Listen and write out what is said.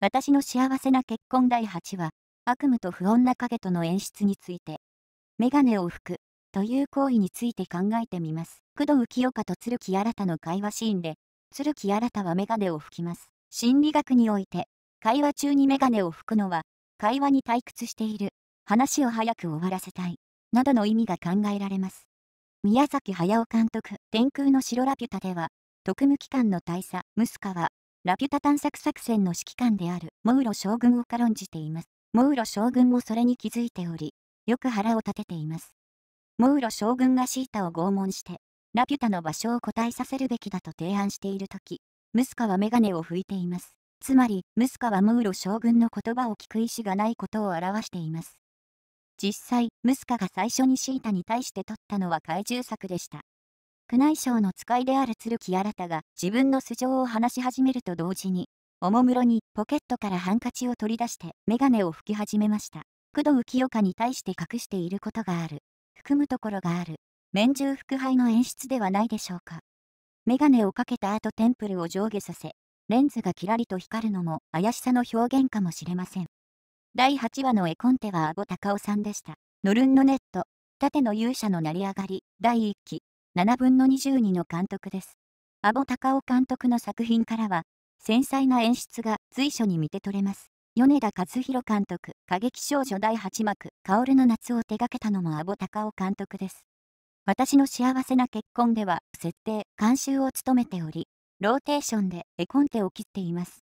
私の幸せな結婚第8話、悪夢と不穏な影との演出について、メガネを拭く、という行為について考えてみます。工藤清香と鶴木新の会話シーンで、鶴木新はメガネを拭きます。心理学において、会話中にメガネを拭くのは、会話に退屈している、話を早く終わらせたい、などの意味が考えられます。宮崎駿監督、天空の城ラピュタでは、特務機関の大佐、ムスカは、ラピュタ探索作戦の指揮官であるモウロ将軍を軽んじています。モウロ将軍もそれに気づいており、よく腹を立てています。モウロ将軍がシータを拷問して、ラピュタの場所を答えさせるべきだと提案しているとき、ムスカはメガネを拭いています。つまり、ムスカはムーロ将軍の言葉を聞く意思がないことを表しています。実際、ムスカが最初にシータに対して取ったのは怪獣策でした。宮内省の使いである鶴木新が自分の素性を話し始めると同時に、おもむろにポケットからハンカチを取り出して眼鏡を拭き始めました。工藤清香に対して隠していることがある。含むところがある。面中腹背の演出ではないでしょうか。眼鏡をかけた後テンプルを上下させ、レンズがキラリと光るのも怪しさの表現かもしれません。第8話の絵コンテは阿タカオさんでした。ノルンのネット、盾の勇者の成り上がり、第1期。7分の22の監督です。阿保隆夫監督の作品からは、繊細な演出が随所に見て取れます。米田和弘監督、過激少女第8幕、薫の夏を手掛けたのも阿保隆夫監督です。私の幸せな結婚では、設定、監修を務めており、ローテーションで絵コンテを切っています。